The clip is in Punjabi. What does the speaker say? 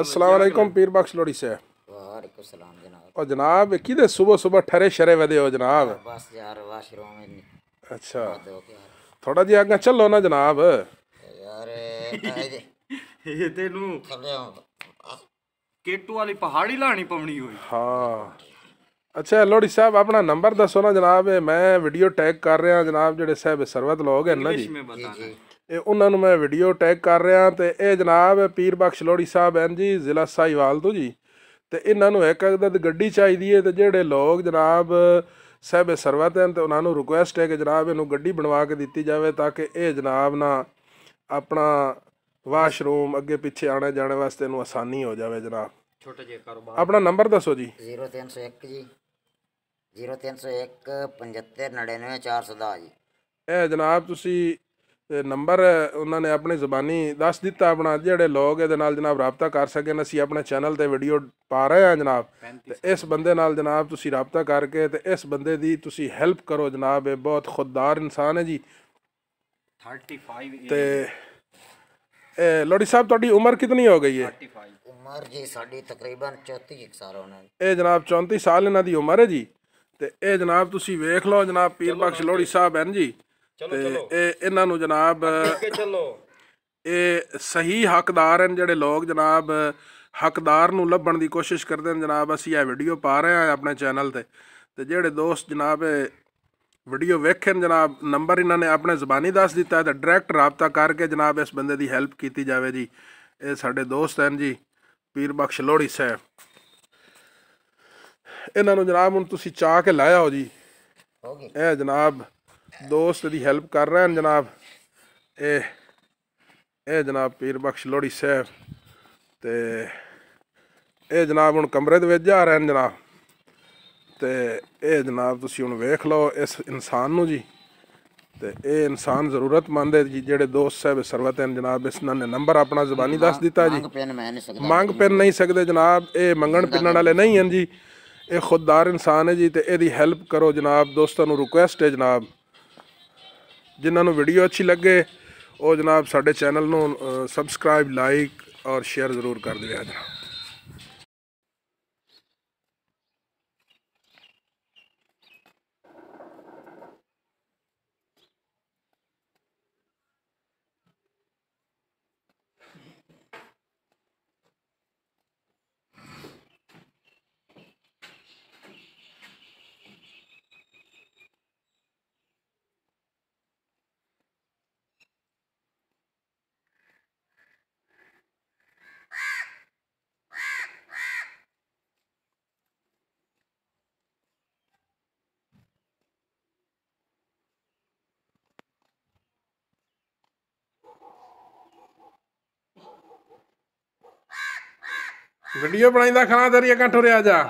ਅਸਲਾਮ ਅਲੈਕੁਮ ਪੀਰ ਬਖਸ਼ ਲੋੜੀ ਸੇ ਵਾਲੇਕੁਮ ਸਲਾਮ ਜਨਾਬ ਉਹ ਜਨਾਬ ਕਿਦੇ ਸਵੇਰ ਸਵੇਰ ਠਰੇ ਸ਼ਰੇ ਵਦੇ ਹੋ ਜਨਾਬ ਬਸ ਯਾਰ ਵਾਸ਼ਰੂਮ ਨਹੀਂ ਅੱਛਾ ਥੋੜਾ ਜਿਹਾ ਅੱਗੇ ਚੱਲੋ ਨਾ ਜਨਾਬ ਯਾਰ ਇਹ ਤੇ ਨੂੰ ਕੇਟੂ ਵਾਲੀ ਪਹਾੜੀ ਲਾਣੀ ਪਵਣੀ ਹੋਈ ਹਾਂ ਅੱਛਾ ਲੋੜੀ ਸਾਹਿਬ ਆਪਣਾ ਨੰਬਰ ਦੱਸੋ ਨਾ ਜਨਾਬ ਮੈਂ ਵੀਡੀਓ ਟੈਗ ਕਰ ਰਿਹਾ ਜਨਾਬ ਜਿਹੜੇ ਸਾਹਿਬ ਸਰਵਤ ਲੋਗ ਹੈ ਨਾ ਜੀ ਜੀ ਜੀ ਇਹ ਉਹਨਾਂ ਨੂੰ ਮੈਂ ਵੀਡੀਓ ਟੈਗ ਕਰ ਰਿਹਾ ਤੇ ਇਹ ਜਨਾਬ ਪੀਰ ਬਖਸ਼ ਲੋੜੀ ਸਾਹਿਬ ਹਨ ਜੀ ਜ਼ਿਲ੍ਹਾ ਸਾਈਵਾਲ ਤੋਂ ਜੀ ਤੇ ਇਹਨਾਂ ਨੂੰ ਇੱਕ ਅਗਦਦ ਗੱਡੀ ਚਾਹੀਦੀ ਹੈ ਤੇ ਜਿਹੜੇ ਲੋਕ ਜਨਾਬ ਸਹਿਬ ਸਰਵਤ ਹਨ ਤੇ ਉਹਨਾਂ ਨੂੰ ਰਿਕੁਐਸਟ ਹੈ ਕਿ ਜਨਾਬ ਇਹਨੂੰ ਗੱਡੀ ਬਣਵਾ ਕੇ ਦਿੱਤੀ ਜਾਵੇ ਤਾਂ ਕਿ ਇਹ ਜਨਾਬ ਨਾ ਆਪਣਾ ਵਾਸ਼ਰੂਮ ਅੱਗੇ ਪਿੱਛੇ ਆਣੇ ਜਾਣੇ ਵਾਸਤੇ ਨੂੰ ਆਸਾਨੀ ਹੋ ਜਾਵੇ ਜਨਾਬ ਛੋਟੇ ਜੇ ਕਾਰੋਬਾਰ ਆਪਣਾ ਨੰਬਰ ਦੱਸੋ ਜੀ 0301 ਜੀ 0301 7599410 ਜੀ ਇਹ ਜਨਾਬ ਤੁਸੀਂ ਤੇ ਨੰਬਰ ਉਹਨਾਂ ਨੇ ਆਪਣੀ ਜ਼ੁਬਾਨੀ ਦੱਸ ਦਿੱਤਾ ਆਪਣਾ ਜਿਹੜੇ ਲੋਕ ਇਹਦੇ ਨਾਲ ਜਨਾਬ ਰਾਬਤਾ ਕਰ ਸਕਣ ਅਸੀਂ ਆਪਣੇ ਚੈਨਲ ਤੇ ਵੀਡੀਓ ਪਾ ਰਹੇ ਹਾਂ ਜਨਾਬ ਤੇ ਇਸ ਬੰਦੇ ਨਾਲ ਜਨਾਬ ਤੁਸੀਂ ਰਾਬਤਾ ਕਰਕੇ ਤੇ ਇਸ ਬੰਦੇ ਦੀ ਤੁਸੀਂ ਹੈਲਪ ਕਰੋ ਜਨਾਬ ਇਹ ਬਹੁਤ ਖੁਦਦਾਰ ਇਨਸਾਨ ਹੈ ਜੀ 35 ਤੇ ਲੋੜੀ ਸਾਹਿਬ ਤੁਹਾਡੀ ਉਮਰ ਕਿੰਨੀ ਹੋ ਗਈ ਹੈ 35 ਉਮਰ ਜੀ ਸਾਡੀ ਤਕਰੀਬਨ 34 ਸਾਲ ਹੋਣਾ ਇਹ ਜਨਾਬ 34 ਸਾਲ ਇਹਨਾਂ ਦੀ ਉਮਰ ਹੈ ਜੀ ਤੇ ਇਹ ਜਨਾਬ ਤੁਸੀਂ ਵੇਖ ਲਓ ਜਨਾਬ ਪੀਰ ਬਖਸ਼ ਲੋੜੀ ਸਾਹਿਬ ਹਨ ਜੀ ਚਲੋ ਚਲੋ ਇਹ ਇਹਨਾਂ ਨੂੰ ਜਨਾਬ ਇਹ ਸਹੀ ਹੱਕਦਾਰ ਹਨ ਜਿਹੜੇ ਲੋਕ ਜਨਾਬ ਹੱਕਦਾਰ ਨੂੰ ਲੱਭਣ ਦੀ ਕੋਸ਼ਿਸ਼ ਕਰਦੇ ਹਨ ਜਨਾਬ ਅਸੀਂ ਇਹ ਵੀਡੀਓ ਪਾ ਰਹੇ ਹਾਂ ਆਪਣੇ ਚੈਨਲ ਤੇ ਤੇ ਜਿਹੜੇ ਦੋਸਤ ਜਨਾਬ ਵੀਡੀਓ ਵੇਖਣ ਜਨਾਬ ਨੰਬਰ ਇਹਨਾਂ ਨੇ ਆਪਣੇ ਜ਼ਬਾਨੀ ਦੱਸ ਦਿੱਤਾ ਤੇ ਡਾਇਰੈਕਟ ਰਾਬਤਾ ਕਰਕੇ ਜਨਾਬ ਇਸ ਬੰਦੇ ਦੀ ਹੈਲਪ ਕੀਤੀ ਜਾਵੇ ਜੀ ਇਹ ਸਾਡੇ ਦੋਸਤ ਹਨ ਜੀ ਪੀਰ ਬਖਸ਼ ਲੋੜੀ ਸਾਹਿਬ ਇਹਨਾਂ ਨੂੰ ਜਨਾਬ ਹੁਣ ਤੁਸੀਂ ਚਾਹ ਕੇ ਲਾਇਆ ਹੋ ਜੀ ਹੋ ਗਈ ਇਹ ਜਨਾਬ ਦੋਸਤ ਦੀ ਹੈਲਪ ਕਰ ਰਹੇ ਹਨ ਜਨਾਬ ਇਹ ਇਹ ਜਨਾਬ ਪੀਰ ਬਖਸ਼ ਲੋੜੀ ਸਾਹਿਬ ਤੇ ਇਹ ਜਨਾਬ ਹੁਣ ਕਮਰੇ ਦੇ ਵਿੱਚ ਜਾ ਰਹੇ ਹਨ ਜਨਾਬ ਤੇ ਇਹ ਜਨਾਬ ਤੁਸੀਂ ਹੁਣ ਵੇਖ ਲਓ ਇਸ ਇਨਸਾਨ ਨੂੰ ਜੀ ਤੇ ਇਹ ਇਨਸਾਨ ਜ਼ਰੂਰਤਮੰਦ ਹੈ ਜੀ ਜਿਹੜੇ ਦੋਸਤ ਸਾਹਿਬ ਸਰਵਤਨ ਜਨਾਬ ਇਸ ਨੇ ਨੰਬਰ ਆਪਣਾ ਜ਼ੁਬਾਨੀ ਦੱਸ ਦਿੱਤਾ ਜੀ ਮੰਗ ਪੈਨ ਨਹੀਂ ਸਕਦੇ ਜਨਾਬ ਇਹ ਮੰਗਣ ਪਿੰਨਣ ਵਾਲੇ ਨਹੀਂ ਹਨ ਜੀ ਇਹ ਖੁਦਦਾਰ ਇਨਸਾਨ ਹੈ ਜੀ ਤੇ ਇਹਦੀ ਹੈਲਪ ਕਰੋ ਜਨਾਬ ਦੋਸਤਾਂ ਨੂੰ ਰਿਕੁਐਸਟ ਹੈ ਜਨਾਬ ਜਿਨ੍ਹਾਂ ਨੂੰ ਵੀਡੀਓ ਅੱਛੀ ਲੱਗੇ ਉਹ ਜਨਾਬ ਸਾਡੇ ਚੈਨਲ ਨੂੰ ਸਬਸਕ੍ਰਾਈਬ ਲਾਈਕ ਔਰ ਸ਼ੇਅਰ ਜ਼ਰੂਰ ਕਰ ਦਿਓ ਜਨਾਬ ਵੀਡੀਓ ਬਣਾਈਂਦਾ ਖਾਣਾ ਤੇਰੀ ਅੱਖਾਂ ਰਿਆ ਜਾ